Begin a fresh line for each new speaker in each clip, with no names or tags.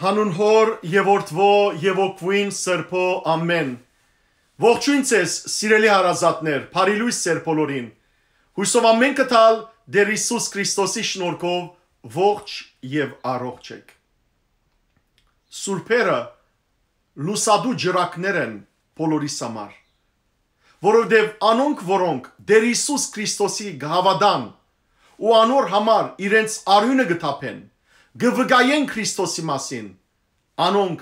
հանուն հոր եւ որդվո եւ օգվին սրբո ամեն։ Ողջույն ցես, սիրելի հարազատներ, բարի լույս ծեր բոլորին։ Հույսով ամեն կտալ Դեր Հիսուս Քրիստոսի շնորհքով ողջ եւ առողջ եք։ Սուրբերը լուսադու ջրակներ են բոլորիս համար որովհետև անոնք որոնք Դեր Հիսուս Քրիստոսի գհավադան ու անոր համար իրենց արյունը գտապեն գվգայեն Քրիստոսի մասին անոնք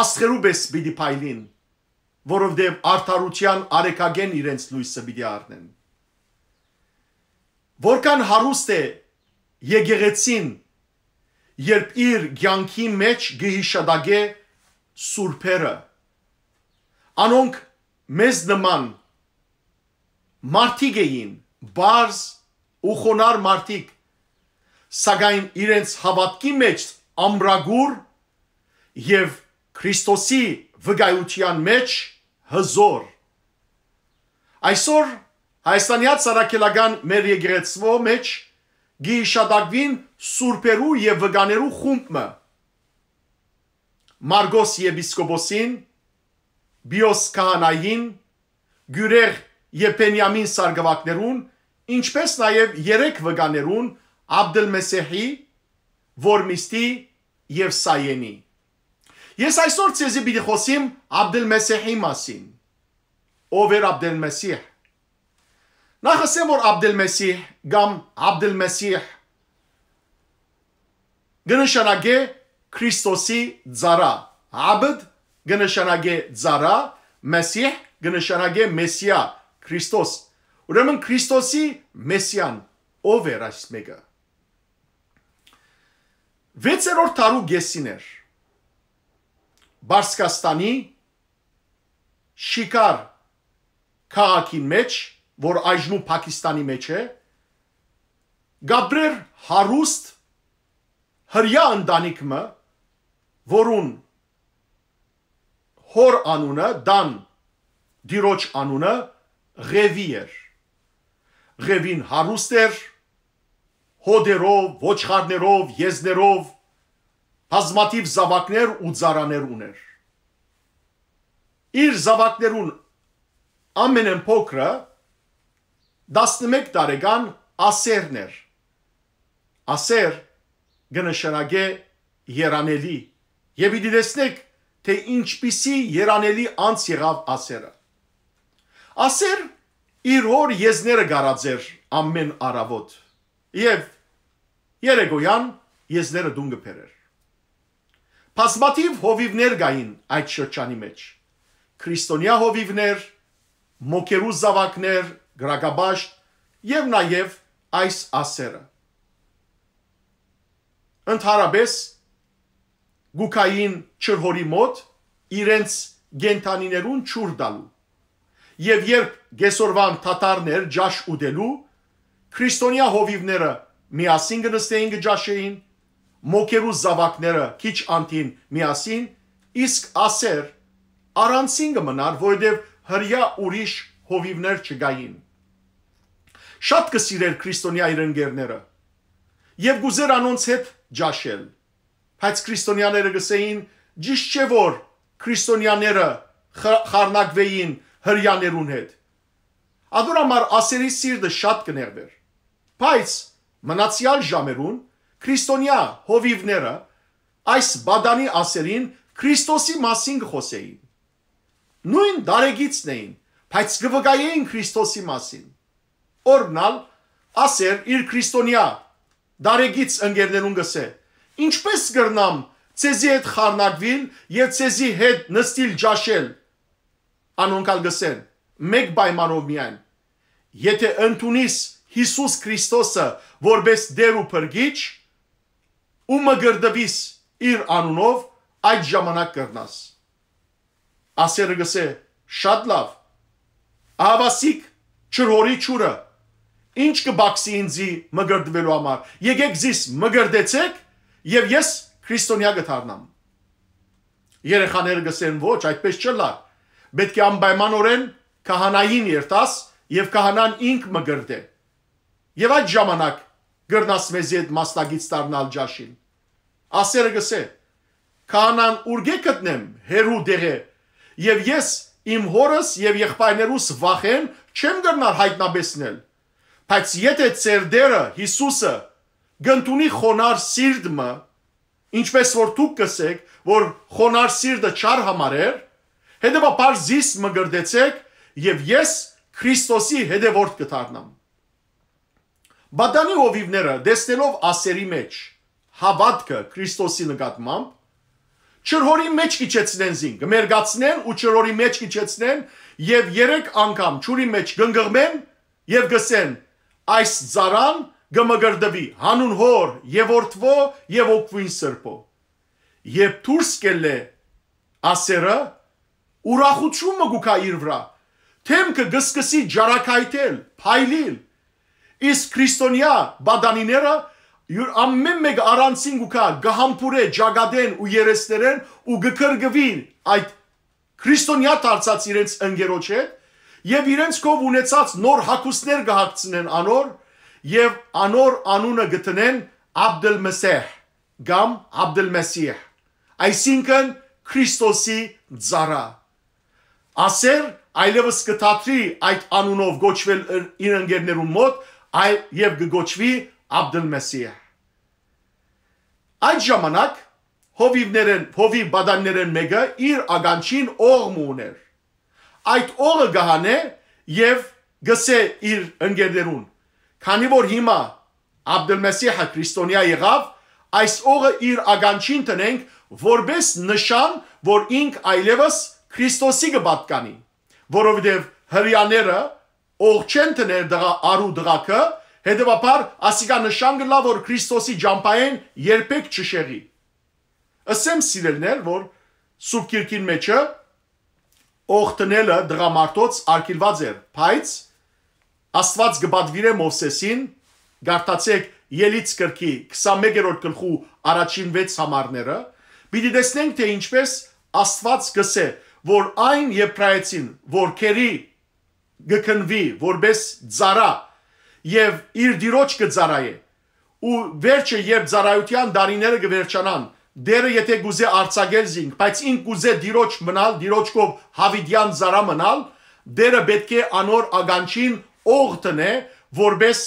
աստղերու պես պիտի փայլին որովհետև արդարության արեկագեն իրենց լույսը պիտի առնեն որքան հարուստ է եկեղեցին երբ իր ցանկի մեջ գիհիշադագե սուրբերը անոնք մեզ նման մարդիկ էին բարձ ու խոնար մարդիկ սակայն իրենց հավատքի մեջ ամբրագուր եւ Քրիստոսի վկայության մեջ հզոր։ Այսօր հայաստանյաց արաքելական մեր եկեղեցվո մեջ գիշադակվին սուրբերու եւ վգաներու խումբը։ Մարգոս եպիսկոպոսին, Բիոս քահանային, Գյուրեղ Եփենյամին սարգսակներուն, ինչպես նաեւ երեք վգաներուն Աբդել Մեսեհի, Որմիստի եւ Սայենի։ Ես այսօր ցեզի պիտի խոսեմ Աբդել Մեսեհի մասին։ Ով էր Աբդել Մեսիհ։ Նախ ասեմ, որ Աբդել Մեսիհ կամ Աբդել Մեսիհ գնշանագե Քրիստոսի ծառա։ Աբդ գնշանագե ծառա, Մեսիհ գնշանագե Մեսիա, Քրիստոս։ Ուրեմն Քրիստոսի Մեսիան ով էր այս մեկը։ 6-րդ տարու գեսիներ Բարսկաստանի Շիկար քաղաքին մեջ, որ այժմ Պակիստանի մեջ է, Գաբրիել Հարուստ հрья ընտանիքը, որուն հոր անունը դան դիրոջ անունը Ղևի էր։ Ղևին հարուստ էր, հոդերով, ոչխարներով, եզներով հազմատիվ զավակներ ու ծարաներ ուներ։ Իր զավակներուն ամենն փոքրը 11 տարեկան ասերն էր։ Ասեր գնշանագե երանելի եւ իդեսնեք թե ինչպիսի երանելի անց եղավ ասերը։ Ասեր իր օր եզները գարաձեր ամեն արավոտ։ Եվ Երեգոյան եզները դուն գբերեր։ Բազմաթիվ հովիվներ գային այդ շրջանի մեջ։ Քրիստոնյա հովիվներ, մոկերու զավակներ, գրագաբաշտ եւ նաեւ այս ասերը։ Ընթարաբես գուկային չրհորի մոտ իրենց գենտանիներուն ճուր դալու։ Եվ երբ գեսորվան թատարներ ջաշ ուդելու, քրիստոնյա հովիվները միասին գնստեին գճաշեին, մոքերու զավակները քիչ անտին միասին, իսկ ասեր առանցին կմնար, որովհետև հրյա ուրիշ հովիվներ չգային։ Շատ կսիրեր քրիստոնյա իր ընկերները եւ գուզեր անոնց հետ ջաշել։ Բայց քրիստոնյաները գսեին, ճիշտ չէ որ քրիստոնյաները խառնակվեին հրյաներուն հետ։ Ադորամար ասերի սիրտը շատ կներվեր։ Բայց մնացյալ ժամերուն քրիստոնյա հովիվները այս բադանի ասերին Քրիստոսի մասին խոսեին։ Նույն դարեգիցն էին, բայց գվգայեին Քրիստոսի մասին։ Օրնալ ասեր իր քրիստոնյա դարեգից ընկերներուն գսե. Ինչպես գրնամ ցեզի հետ խառնագվին եւ ցեզի հետ նստիլ ճաշել։ Անոնքալ գսեն մեկ պայմանով միայն։ Եթե ընդունիս Հիսուս Քրիստոսը որպես դեր ու փրկիչ ու մգրդվիս իր անունով այդ ժամանակ կրնաս։ Ասերը գսե շատ լավ։ Ավասիկ չրորի ճուրը ինչ կբաքսի ինձի մգրդվելու համար։ Եկեք զիս մգրդեցեք եւ ես քրիստոնյա կդառնամ։ Երեխաները գսեն ոչ, այդպես չլա։ Պետք է անպայմանորեն քահանային երտաս եւ քահանան ինք մգրդե։ Եվ այդ ժամանակ գրնաս մեզի այդ մասնագից տարնալ ջաշին։ Ասերը գսե, կանան ուրգե կտնեմ հերու դեղե, եւ ես իմ հորս եւ եղբայրներուս վախեմ չեմ դրնար հայտնաբեսնել։ Բայց եթե ծերդերը Հիսուսը գտնունի խոնար սիրտը, ինչպես որ դուք կսեք, որ խոնար սիրտը չար համարեր, հետեւաբար զիս մգրդեցեք եւ ես Քրիստոսի հետևորդ կդառնամ։ Բադանի հովիվները դեսնելով ասերի մեջ հավատքը Քրիստոսի նկատմամբ չրհորի մեջ իջեցնեն զին, գմերգացնեն ու չրհորի մեջ իջեցնեն եւ 3 անգամ ճուրի մեջ գնգղմեն եւ գսեն այս ծարան գմգրդվի հանուն հոր եւ օրթվո եւ օկվին սրբո երբ դուրս կելե ասերը ուրախություն մգուկա իր վրա թեմքը գսկսի ջարակայտել փայլիլ Իսկ քրիստոնյա բադանիները յուր ամեն մեկ առանցին գուքա գահամփուրե ջագադեն ու երեսներեն ու գկրգվին այդ քրիստոնյա դարձած իրենց ընկերոջ հետ եւ իրենց կով ունեցած նոր հակուսներ գահացնեն անոր եւ անոր անունը գտնեն Աբդել Մեսեհ կամ Աբդել Մեսիհ այսինքն Քրիստոսի ծառա ասեր այլևս կթատրի այդ անունով գոչվել իր ընկերներուն մոտ այլ եւ գոչվի Աբդուլմեսիհ։ Այդ ժամանակ հովիվներն, հովիվ բադաններն մեկը իր ագանչին օղմ ուներ։ Այդ օղը գահանե եւ գսե իր ընկերներուն։ Քանի որ հիմա Աբդուլմեսիհը քրիստոնյա եղավ, այս օղը իր ագանչին տնենք որպես նշան, որ ինք այլևս Քրիստոսի կպատկանի, որովհետև հрьяաները ող չեն տներ դղա արու դղակը, հետևաբար ասիկա նշան գլա, որ Քրիստոսի ջամպային երբեք չշեղի։ Ասեմ սիրելներ, որ Սուրբ Կիրքին մեջը ող տնելը դղամարտոց արգելված էր, բայց Աստված գբադվիրե Մովսեսին, գարտացեք Ելից կրքի 21-րդ գլխու առաջին 6 համարները, պիտի տեսնենք թե ինչպես Աստված գսե, որ այն եբրայեցին, որ քերի գքնվի որպես ծարա եւ իր դիրոջ կծարայե ու վերջը երբ ծարայության դարիները կվերջանան դերը եթե գուզե արցագել զինք բայց ին գուզե դիրոջ մնալ դիրոջկով հավիդյան ծարա մնալ դերը պետք է անոր ագանչին օղ տնե որպես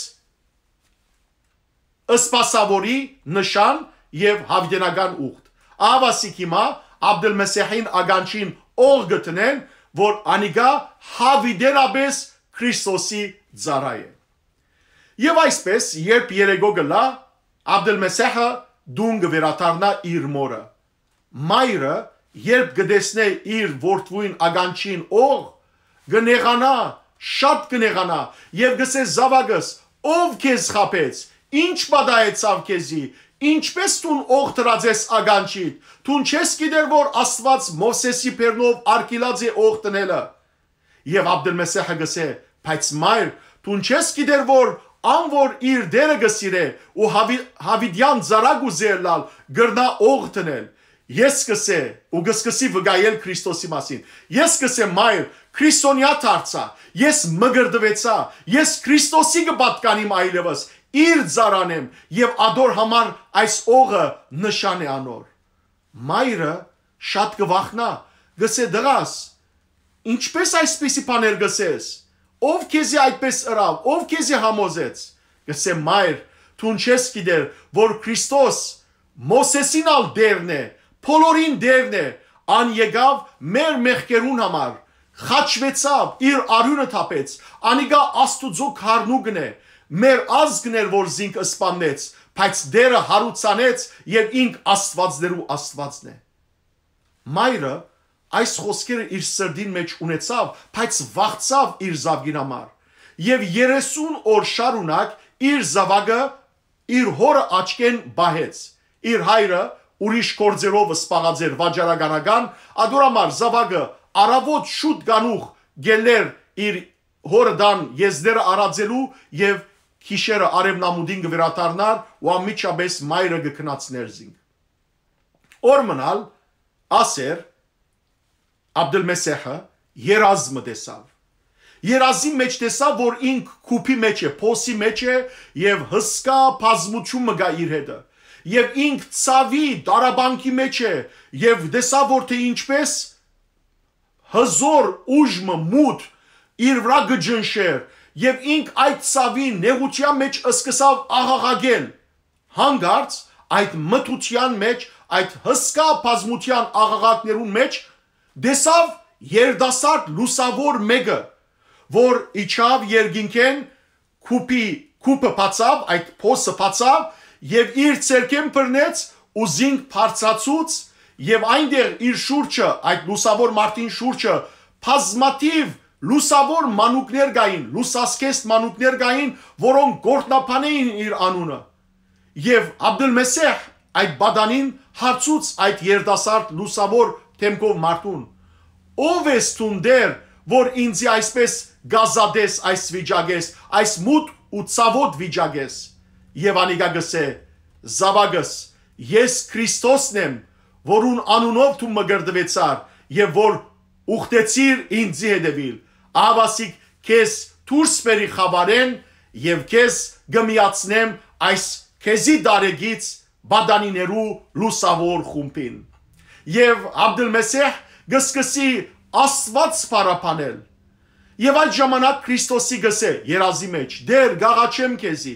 սպասավորի նշան եւ հավիդենական ուղտ ավասիկ հիմա Աբդուլ Մեսեհին ագանչին օղ գտնեն որ անիգա հավիդերաբես Քրիստոսի ծառա է։ Եվ այսպես, երբ Երեգո գլա, Աբդելմեսեհը դուն գվերաթարնա իր մորը։ Մայրը, երբ գտեսնե իր որդվույն ագանչին օղ, գնեղանա, շատ կնեղանա եւ գսես զավագս ով քեզ խապեց ինչ պատահեցավ քեզի Ինչպես տուն օղ դրածես ագանչիդ, տուն չես գիտեր որ Աստված Մովսեսի բեռնով արկիլած է օղ տնելը։ Եվ Աբդելմեսեհը գսե, բայց մայր, տուն չես գիտեր որ անոր իր դերը գսիրե ու հավի, հավիդյան զարագու զերլալ գրնա օղ տնել։ Ես կսե ու գսկսի վգայել Քրիստոսի մասին։ Ես կսե մայր քրիստոնյա դարձա, ես մգրդվեցա, ես Քրիստոսի կպատկանիմ այլևս, իր ծարանեմ եւ ադոր համար այս օղը նշան է անոր։ Մայրը շատ կվախնա, գսե դրաս։ Ինչպես այսպեսի բաներ գսես։ Ով քեզի այդպես ըրավ, ով քեզի համոզեց։ Գսե մայր, ցուն չես գիտեր, որ Քրիստոս Մոսեսին ալ դերն է, փոլորին դերն է, ան եկավ մեր մեղքերուն համար խաչվեցավ իր արյունը թափեց անիգա աստուծո քարնուգն է մեր ազգն էր որ զինք սպանեց բայց դերը հարուցանեց եւ ինք աստվածներու աստվածն է մայրը այս խոսքերը իր սրդին մեջ ունեցավ բայց վախծավ իր զավգին համար եւ 30 օր շարունակ իր զավակը իր հորը աչքեն բահեց իր հայրը ուրիշ կորձերով սպաղած էր վաճառականական ադուրամար զավակը արավոտ շուտ գանուխ գելներ իր հորդան եզդերը արածելու եւ քիշերը արևնամուդին կվերադառնար ու ամիջապես մայրը կքնած ներզին օր մնալ ասեր Աբդելմեսեհը երազմ տեսավ երազի մեջ տեսավ որ ինք քուփի մեջ է փոսի մեջ է եւ հսկա բազմություն մգա իր հետը եւ ինք ցավի դարաբանկի մեջ է եւ տեսավ որ թե ինչպես հզոր ուժը մութ իր վրա գջնշեր եւ ինք այդ ցավին նեղության մեջ սկսավ աղաղակել հանգարց այդ մթության մեջ այդ հսկա բազմության աղաղակներուն մեջ դեսավ երդասարտ լուսավոր մեկը որ իջավ երգինքեն կուպի կուպը բացավ այդ փոսը բացավ եւ իր ցերքեն բռնեց ու զինք բարձացուց եւ այնտեղ իր շուրջը այդ լուսավոր մարտին շուրջը բազմատիվ լուսավոր մանուկներ գային, լուսասկեստ մանուկներ գային, որոնք գործնապանեին իր անունը։ Եվ Աբդուլմեսեհ այդ բադանին հարցուց այդ երդասարտ լուսավոր թեմքով մարդուն ով ես տուն դեր որ ինձ այսպես գազադես այս վիճակես այս մութ ու ցավոտ վիճակես եւ անիկա գսե զավագս ես քրիստոսն եմ որուն անունով դու մգրդվեցար եւ որ ուխտեցիր ինձի հետևիլ ավասիկ քեզ դուրս բերի խաբարեն եւ քեզ գմիացնեմ այս քեզի դարեգից բադանիներու լուսավոր խումբին եւ Աբդելմեսեհ գսկսի աստված պարապանել Եվ այդ ժամանակ Քրիստոսի գսե երազի մեջ դեր գաղաչեմ քեզի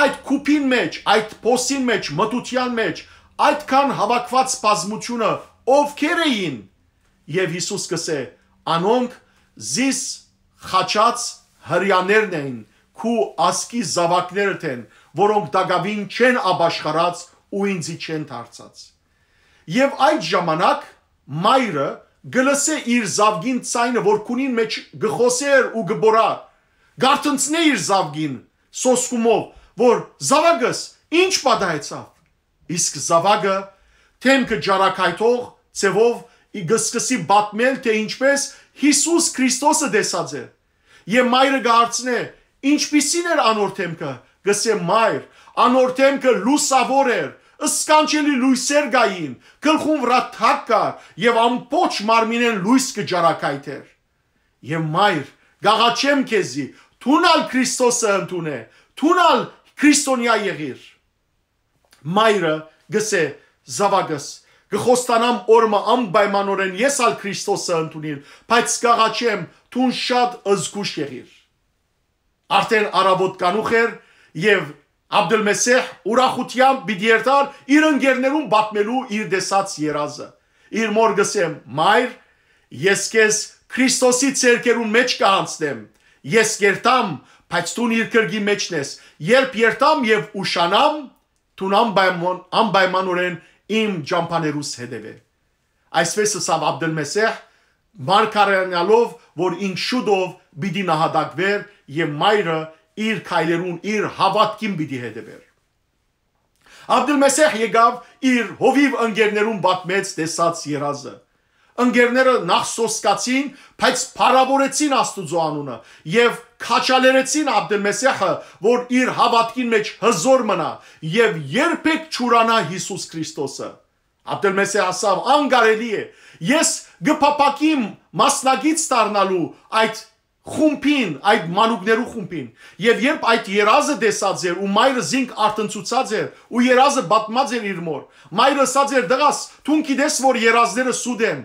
այդ կուպին մեջ այդ փոսին մեջ մտության մեջ այդքան հավաքված բազմությունը ովքեր էին եւ Հիսուս գսե անոնք զիս խաչած հрьяներն էին, քու ասկի զավակները թեն, որոնք դագավին չեն աբաշխարած ու ինձի չեն դարձած։ Եվ այդ ժամանակ մայրը գլսե իր զավգին ցայնը, որ քունին մեջ գխոսեր ու գբորա։ Գարտնցնե իր զավգին սոսկումով, որ զավագս ինչ պատահեցավ։ Իսկ զավագը թեմքը ջարակայթող ծևով ի գսկսի բատմել, թե ինչպես Հիսուս Քրիստոսը դեսած է։ Եվ մայրը գարցնե, ինչպիսին էր անոր թեմքը, գսե մայր, անոր թեմքը լուսավոր էր, սկանչելի լույսեր գային, գլխում վրա թակ կար եւ ամբողջ մարմինեն լույս կջարակայթեր։ Եվ մայր, գաղաչեմ քեզի, թունալ Քրիստոսը ընդունե, թունալ քրիստոնյա եղիր։ Մայրը գսե զավագս Գխոստանամ օրը անպայմանորեն ես ալ Քրիստոսը ընդունիլ, բայց կաղաչեմ տուն շատ ըզգուշ եղիր։ Արդեն արաբոտ կանուխ էր եւ Աբդելմեսեհ ուրախությամբ պիտի երթար իր ընկերներուն բատմելու իր դեսած երազը։ Իր մոր գսեմ՝ «Մայր, ես քեզ Քրիստոսի ցերկերուն մեջ կհանցնեմ։ Ես երթամ, բայց տուն իր կրգի մեջն ես։ Երբ երթամ եւ ուշանամ, տուն անպայման անպայմանորեն իմ ճամփաներուս հետևե։ Այսպես ասավ Աբդելմեսեհ մարգարեանալով, որ ինք շուտով պիտի նահատակվեր եւ մայրը իր քայլերուն իր հավատքին պիտի հետևեր։ Աբդելմեսեհ եկավ իր հովիվ ընկերներուն բացմեց տեսած երազը։ Ընկերները նախ սոսկացին, բայց փարավորեցին Աստուծո անունը եւ քաչալերեցին Աբդելմեսիախը, որ իր հավատքին մեջ հզոր մնա եւ երբեք չուրանա Հիսուս Քրիստոսը։ Աբդելմեսիահ ասավ. «Անկարելի է։ Ես գփապակիմ մասնագից դառնալու այդ խումբին, այդ մանուկներու խումբին։ Եվ երբ այդ երազը դեսած էր ու մայրը զինք արտընծուցած էր ու երազը բատմած էր իր մոր, մայրը ասած էր՝ «Դղաս, թուն գիտես, որ երազները սուդ են»։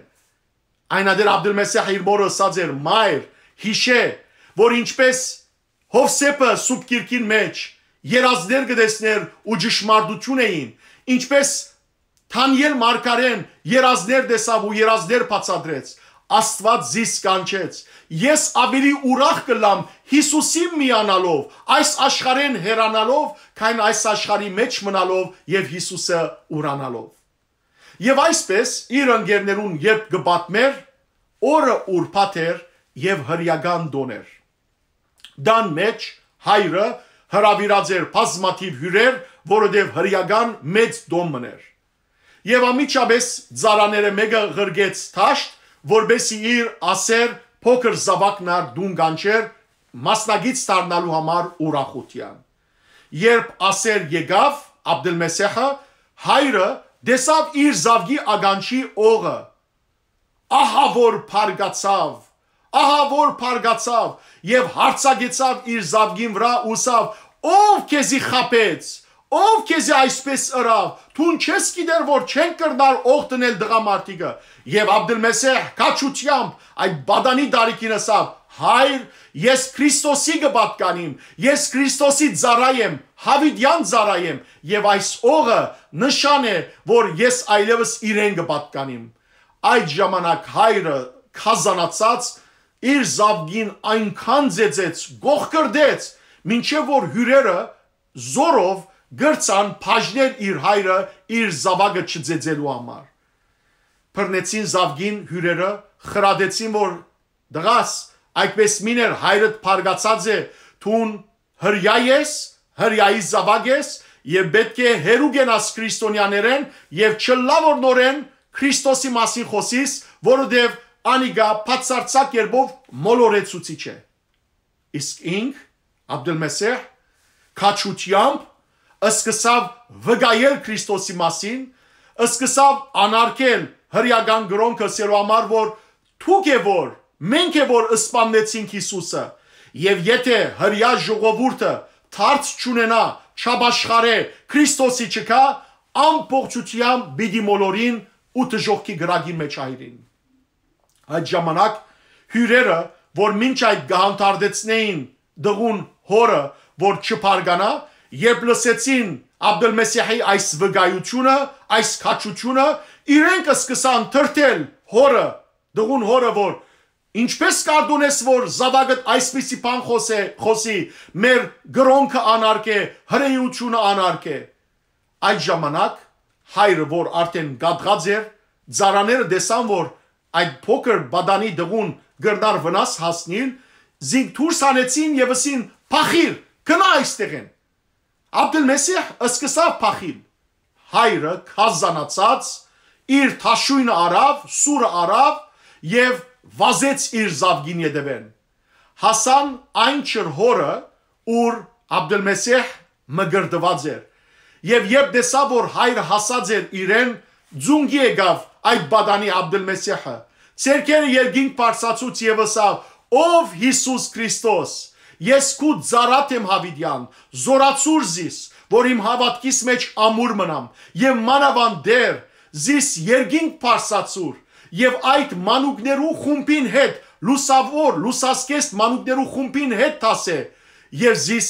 Այնադեր Աբդուլմեսիահ իր մորը սած էր մայր հիշե, որ ինչպես Հովսեփը սուրբ կիրքին մեջ երազներ գտեսներ ու ճշմարտություն էին, ինչպես Թանիել Մարգարեն երազներ տեսավ ու երազներ բացադրեց, Աստված զիս կանչեց։ Ես ավելի ուրախ կլամ Հիսուսին միանալով, այս աշխարհեն հեռանալով, քան այս աշխարհի մեջ մնալով եւ Հիսուսը ուրանալով։ Եվ այսպես իր ընկերներուն երբ գբատմեր, օրը ուրբաթ էր եւ հրյական դոներ։ Դան մեջ հայրը հրավիրած էր բազմաթիվ հյուրեր, որովհետև հրյական մեծ դոմ մներ։ Եվ ամիջապես ծարաները մեկը ղրգեց ճաշտ, որբեսի իր ասեր փոքր զավակնար դուն գանչեր մասնագից դառնալու համար ուրախության։ Երբ ասեր եկավ Աբդելմեսեհը հայրը Դեսավ իր զավգի ագանչի օղը։ Ահա որ փարգացավ ահա որ փարգացավ եւ հարցագեցավ իր զավգին վրա ուսավ ով քեզի խապեց ով քեզի այսպես ըրավ թուն չես գիտեր որ չեն կրնար օղ տնել դղամարդիկը եւ աբդելմեսեհ քաչությամբ այդ բադանի դարիքին ասավ Հայր, ես Քրիստոսի կպատկանիմ, ես Քրիստոսի ծառայ եմ, Հավիդյան ծառայ եմ եւ այս օղը նշան է, որ ես այլևս իրեն կպատկանիմ։ Այդ ժամանակ հայրը խազանացած իր զավգին այնքան ծեծեց, գող կրդեց, ինչեւ որ հյուրերը զորով գրցան բաժներ իր հայրը իր զավակը չծեծելու համար։ Բռնեցին զավգին հյուրերը, խրադեցին որ դղաս Այդպես միներ հայրդ փարգացած է, թուն հրյա ես, հրյայի զավակ ես եւ պետք է հերու գնաս քրիստոնյաներեն եւ չլավորնորեն Քրիստոսի մասին խոսիս, որովհետեւ անիգա բացարձակ երբով մոլորեցուցիչ է։ Իսկ ինք Աբդելմեսեհ քաչությամբ սկսավ վգայել Քրիստոսի մասին, սկսավ անարգել հրյական գրոնքը սերո համար, որ թուք է որ Մենք է որ սպաննեցինք Հիսուսը։ Եվ եթե հрья ժողովուրդը թարց չունենա, չաբաշխարե, Քրիստոսի չկա, ամբողջությամբ բիդի մոլորին ու դժողքի գրագի մեջ այրին։ Այդ ժամանակ հյուրերը, որ մինչ այդ գահանտարդեցնեին դղուն հորը, որ չփարգանա, երբ լսեցին Աբդուլմեսիհի այս վգայությունը, այս քաչությունը, իրենք սկսան թրթել հորը, դղուն հորը, որ Ինչպես կարդունես, որ զավագդ այսպիսի բան խոսե, խոսի, մեր գրոնքը անարգ է, հրեյությունը անարգ է։ Այդ ժամանակ հայրը, որ արդեն գադղած էր, ծարաները դեսան, որ այդ փոքր բադանի դղուն գրնար վնաս հասնին, զինք դուրս անեցին եւ ասին փախիր, գնա այստեղեն։ Աբդուլմեսիհ սկսավ փախիլ։ Հայրը քազանացած իր թաշույնը արավ, սուրը արավ եւ վազեց իր զավգին եդեվեն։ Հասան այն չրհորը, ուր Աբդելմեսեհ մգրդված էր։ Եվ երբ դեսա, որ հայրը հասած էր իրեն, ձունգի եկավ այդ բադանի Աբդելմեսեհը։ Ցերկերը երկինք բարձացուց եւսավ ով Հիսուս Քրիստոս։ Ես քու ծարատ եմ հավիդյան, զորացուր զիս, որ իմ հավատքիս մեջ ամուր մնամ, եւ մանավան դեր զիս երկինք բարձացուր եւ այդ մանուկներու խումբին հետ լուսավոր լուսասկեստ մանուկներու խումբին հետ տասե եւ զիս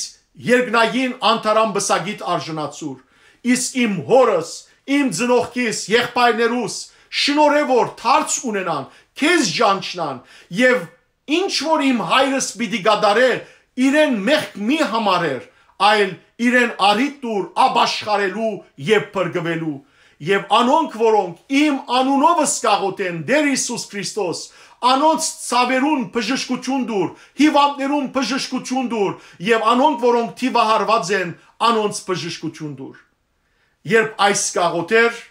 երկնային անտարան բսագիտ արժանացուր իսկ իմ հորս իմ ծնողքիս եղբայրներուս շնորհևոր թարց ունենան քեզ ջանչնան եւ ինչ որ իմ հայրս պիտի գադարեր իրեն մեղք մի համարեր այլ իրեն արի տուր աբաշխարելու եւ բրգվելու Եվ անոնք, որոնք իմ անունով սկաղոտեն Տեր Հիսուս Քրիստոս, անոնց ցավերուն բժշկություն դուր, հիվանդներուն բժշկություն դուր, եւ անոնք, որոնք թիվահարված են, անոնց բժշկություն դուր։ Երբ այս սկաղոտեր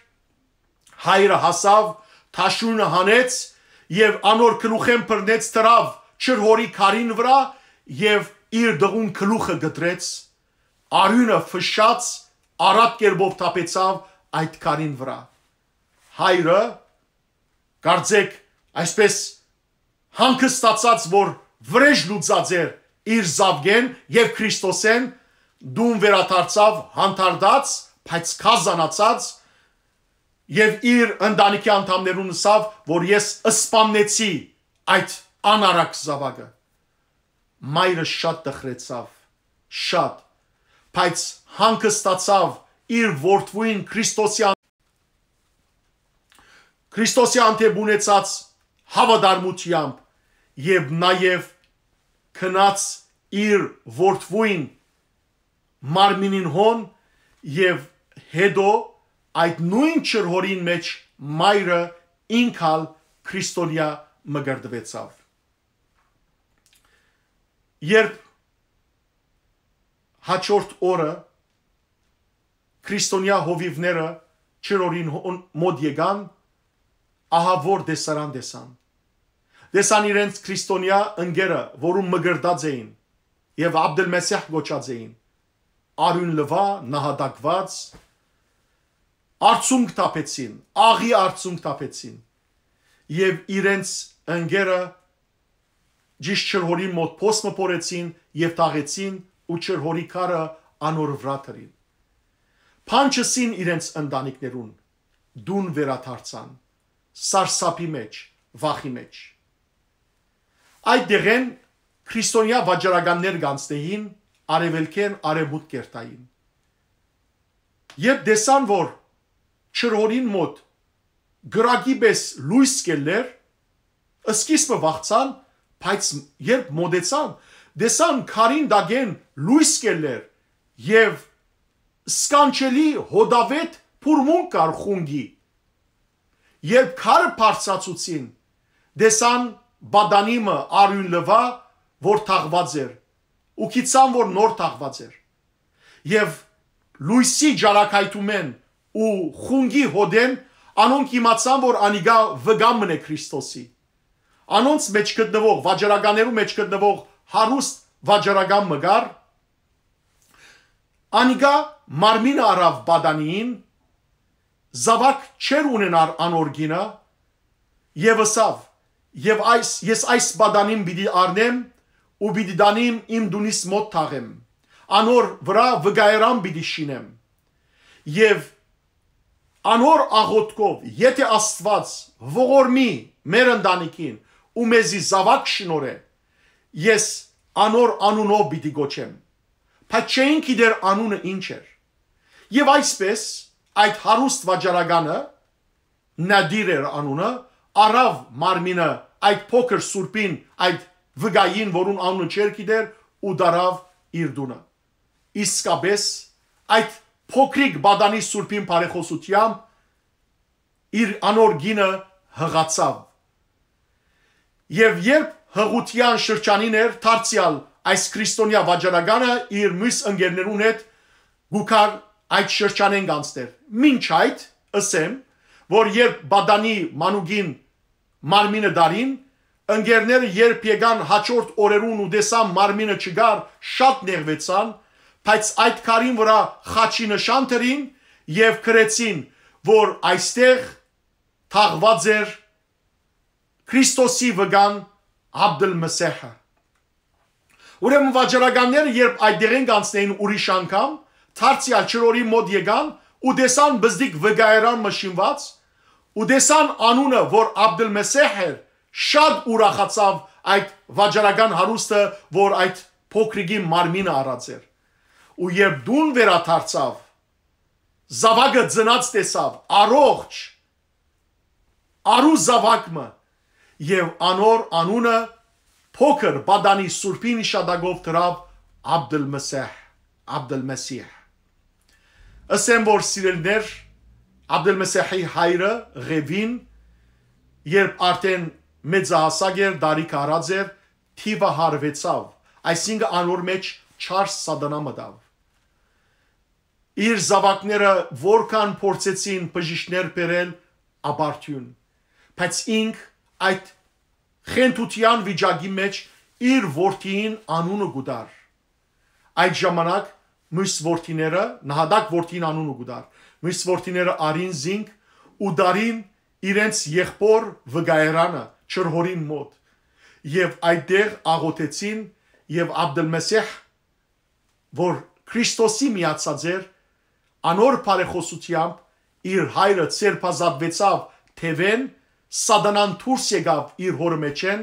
հայրը հասավ, Թաշունը հանեց եւ անոր գլուխեն բռնեց դրավ չրհորի քարին վրա եւ իր դղուն գլուխը գտրեց արյունը ֆշշաց արատ կերպով տապեցավ այդ քարին վրա։ Հայրը կարծեք այսպես հանքը ստացած որ վրեժ լուծած էր իր զավգեն եւ Քրիստոսեն դուն վերադարձավ հանդարդած բայց կազանացած եւ իր ընտանիքի անդամներուն սավ որ ես սպաննեցի այդ անարակ զավակը մայրը շատ տխրեցավ շատ բայց հանքը ստացավ իր որդվույն Քրիստոսյան Քրիստոսի անտեպ ունեցած հավատարմությամբ եւ նաեւ քնած իր որդվույն մարմինին հոն եւ հետո այդ նույն չրհորին մեջ մայրը ինքալ քրիստոնյա մգրդվեցավ երբ հաջորդ օրը քրիստոնյա հովիվները չերորին մոտ եկան, ահա որ դեսարան դեսան։ Դեսան իրենց քրիստոնյա ընկերը, որում մգրդած էին եւ Աբդելմեսիհ գոչած էին։ Արուն լվա նահատակված արցունք տապեցին, աղի արցունք տապեցին։ Եվ իրենց ընկերը ճիշտ չրհորի մոտ փոսմը փորեցին եւ տաղեցին ու չրհորի քարը անոր վրա դրին։ Փանչսին իրենց ընտանիքներուն դուն վերաթարցան սարսափի մեջ, վախի մեջ։ Այդ դերեն քրիստոնյա վաճառականներ գանցնեին արևելքեն արևմուտ կերտային։ Երբ դեսան, որ չրորին մոտ գրագի պես լույս կելներ, սկիզբը վախցան, բայց երբ մոդեցան, դեսան քարին դագեն լույս կելներ եւ սկանչելի հոդավետ փուրմուն կար խունգի։ Երբ քարը բարձացուցին, դեսան բադանիմը արյուն լվա, որ թաղված էր, ու կիցան, որ նոր թաղված էր։ Եվ լույսի ջարակայտումեն ու խունգի հոդեն անոնք իմացան, որ անիգա վգամն է Քրիստոսի։ Անոնց մեջ գտնվող, վաճառականերու մեջ գտնվող հարուստ վաճառական մգար Անիգա մարմին առավ բադանին, զավակ չեր ունենար անորգինը, եւ ըսավ, եւ այս ես այս բադանին պիտի առնեմ ու պիտի դանիմ իմ դունիս մոտ թաղեմ։ Անոր վրա վգայրան պիտի շինեմ։ Եվ անոր աղոտկով, եթե Աստված ողորմի մեր ընտանիքին ու մեզի զավակ շնորե, ես անոր անունով պիտի գոչեմ բայց չէին գիտեր անունը ինչ էր։ Եվ այսպես այդ հարուստ վաճառականը Նադիր էր անունը, առավ մարմինը այդ փոքր սուրբին, այդ վգային, որուն անունը չեր գիտեր ու դարավ իր դունը։ Իսկապես այդ փոքրիկ բադանի սուրբին բարեխոսությամբ իր անոր գինը հղացավ։ Եվ երբ հղության շրջանին էր, դարձյալ այս քրիստոնյա վաճառականը իր մյուս ընկերներուն հետ գուքար այդ շրջանեն գանցներ։ Մինչ այդ ասեմ, որ երբ Բադանի Մանուգին մարմինը դարին, ընկերները երբ եկան հաջորդ օրերուն ու դեսան մարմինը չգար, շատ նեղվեցան, բայց այդ քարին վրա խաչի նշան դրին եւ գրեցին, որ այստեղ թաղված էր Քրիստոսի վգան Աբդուլ Մսեհը Ուրեմն վաճառականները երբ այդտեղ են կանցնեին ուրիշ անգամ, Թարցիալ ճրորի մոտ եկան ու տեսան բզդիկ վգայարան մշինված, ու տեսան անունը, որ Աբդելմեսեհ էր, շատ ուրախացավ այդ վաճառական հարուստը, որ այդ փոքրիկի մարմինը առած էր։ Ու երբ դուն վերաթարցավ, զավակը ծնած տեսավ, առողջ, արու զավակը եւ անոր անունը փոքր բադանի սուրբի նշադագով դրավ Աբդելմեսեհ, Աբդելմեսիհ։ Ասեմ որ սիրելներ Աբդելմեսեհի հայրը Ղևին երբ արդեն մեծահասակ էր, դարիք առած էր, թիվը հարվեցավ, այսինքն անոր մեջ չարս սադանա մտավ։ Իր զավակները որքան փորձեցին բժիշկներ բերել, ապարդյուն։ Բայց ինք այդ խենթության վիճակի մեջ իր որդին անունը գուտար։ Այդ ժամանակ մյուս որդիները, նահատակ որդին անունը գուտար։ Մյուս որդիները արին զինք ու դարին իրենց եղբոր վգայարանը չրհորին մոտ։ Եվ այդտեղ աղոթեցին եւ Աբդելմեսիհ որ Քրիստոսի միացած էր անոր բարեխոսությամբ իր հայրը ծերփազատվեցավ Թևեն Սադանան դուրս եկավ իր հորը մեջեն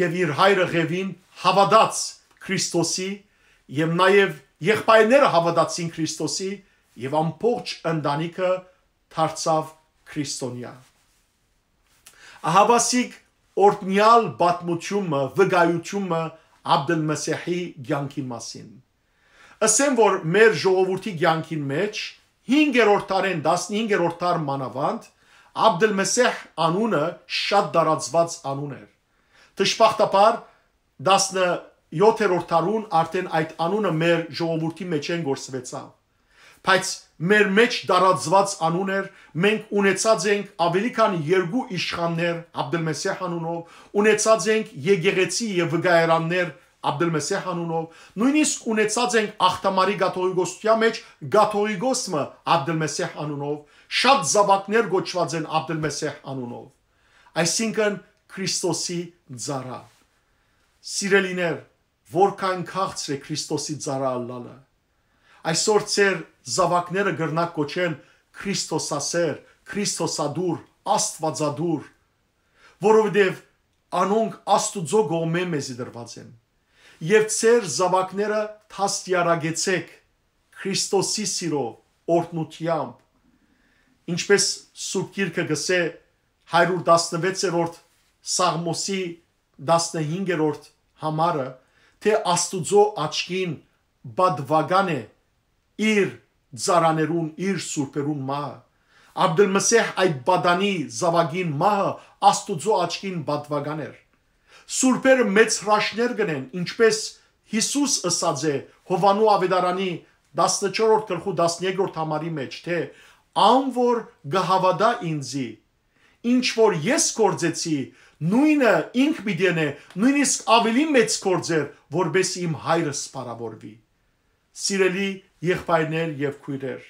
եւ իր հայրը Ղևին հավատաց Քրիստոսի եւ նաեւ եղբայրները հավատացին Քրիստոսի եւ ամբողջ ընտանիքը դարձավ քրիստոնյա։ Ահավասիկ օրտնյալ բացմությունը, վկայությունը Աբդելմեսիհի ցանկի մասին։ Ասեմ որ մեր ժողովրդի ցանկին մեջ 5-րդ տարեն 15-րդ տար մանավանդ Աբդելմեսեհ անունը շատ դարածված անուն էր։ Դժբախտաբար 17-րդ դարուն արդեն այդ անունը մեր ժողովրդի մեջ են գործվեցավ։ Բայց մեր մեջ դարածված անուն էր, մենք ունեցած ենք ավելի քան երկու իշխաններ Աբդելմեսեհ անունով, ունեցած ենք եգեգեցի եւ վկայարաններ Աբդելմեսեհ անունով, նույնիսկ ունեցած ենք ախտամարի գաթողիկոսության մեջ գաթողիկոսը Աբդելմեսեհ անունով, շատ զավակներ գոչված են Աբդելմեսեհ անունով։ Այսինքն Քրիստոսի ծառա։ Սիրելիներ, որքան քաղցր է Քրիստոսի ծառա ալլալը։ Այսօր ծեր զավակները գրնակ կոչեն Քրիստոսասեր, Քրիստոսադուր, Աստվածադուր, որովհետև անոնք Աստուծո գողմե մեզի դրված են եւ ծեր զավակները թաստիարագեցեք Քրիստոսի սիրով օրհնությամբ ինչպես Սուրբ Գիրքը գսե 116-րդ Սաղմոսի 15-րդ համարը թե Աստուծո աչքին բադվագան է իր ծարաներուն իր սուրբերուն մահը Աբդուլ Մսեհ այդ բադանի զավագին մահը Աստուծո աչքին բադվագան էր սուրբերը մեծ հրաշներ գնեն, ինչպես Հիսուս ըսած է Հովանու ավետարանի 14-րդ գլխու 12-րդ համարի մեջ, թե անոր գհավադա ինձի, ինչ որ ես կործեցի, նույնը ինք մի դենե, նույնիսկ ավելի մեծ կործեր, որբես իմ հայրը սպարավորվի։ Սիրելի եղբայրներ եւ քույրեր,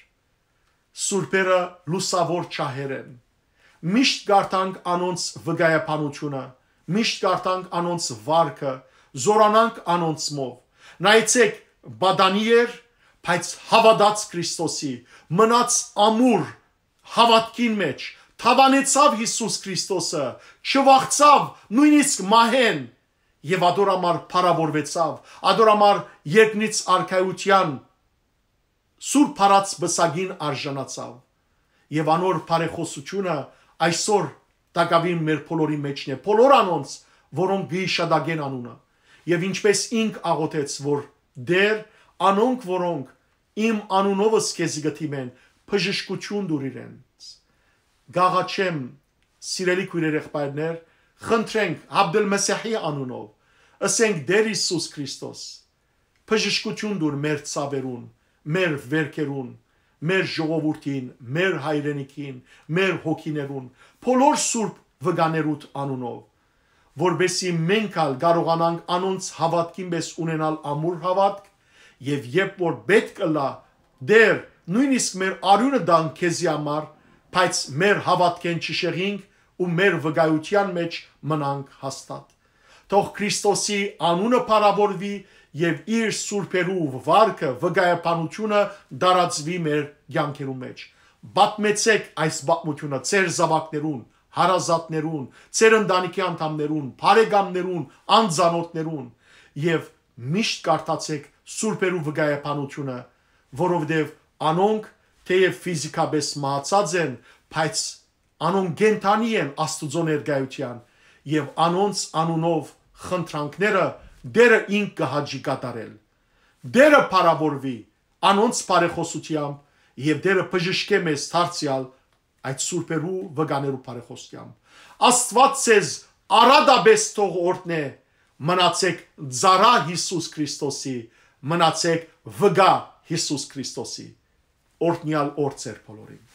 սուրբերը լուսավոր ճահեր են։ Միշտ գարտանք անոնց վկայապանությունը, միշտ կարդանք անոնց վարկը, զորանանք անոնց մով։ Նայեցեք, բադանի էր, բայց հավատաց Քրիստոսի, մնաց ամուր հավատքին մեջ, թավանեցավ Հիսուս Քրիստոսը, չվախցավ նույնիսկ մահեն եւ ադորամար փառավորվեցավ, ադորամար երկնից արքայության սուր փառած բսագին արժանացավ։ Եվ անոր բարեխոսությունը այսօր տակավին մեր փոլորի մեջն է, փոլոր անոնց, որոնք գիշադագեն անունը։ Եվ ինչպես ինք աղոթեց, որ դեր անոնք, որոնք իմ անունովս քեզ գտիմեն, բժշկություն դուր իրենց։ Գաղաչեմ, սիրելի քույրեր եղբայրներ, խնդրենք Աբդել Մեսիհի անունով ասենք Դեր Հիսուս Քրիստոս բժշկություն դուր մեր ցավերուն, մեր վերքերուն, մեր ժողովրդին, մեր հայրենիքին, մեր հոգիներուն փոլոր Սուրբ վգաներուտ անունով, որբեսի մենք ալ կարողանանք անոնց հավատքին պես ունենալ ամուր հավատք եւ երբ որ պետք լա դեր նույնիսկ մեր արյունը դան քեզի համար, բայց մեր հավատքեն չշեղինք ու մեր վգայության մեջ մնանք հաստատ։ Թող Քրիստոսի անունը փառավորվի եւ իր սուրբերու վարկը վգայապանությունը դարածվի մեր յանքերու մեջ բատմեցեք այս պատմությունը ծեր զավակներուն, հարազատներուն, ծեր ընտանիքի անդամներուն, բարեկամներուն, անձանոթներուն եւ միշտ կարդացեք Սուրբերու վկայապանությունը, որովհետեւ անոնք թեև ֆիզիկապես մահացած են, բայց անոնք գենթանի են Աստուծո ներկայության եւ անոնց անունով խնդրանքները դերը ինք կհաջի կատարել։ Դերը փարավորվի անոնց բարեխոսությամբ եւ Դերը բժշկեմ ես հարցյալ այդ սուրբերու վգաներու բարեխոսությամբ Աստված ցեզ արադաբես թող օրտնե մնացեք ծարա Հիսուս Քրիստոսի մնացեք վգա Հիսուս Քրիստոսի օրտնյալ օր ծեր բոլորին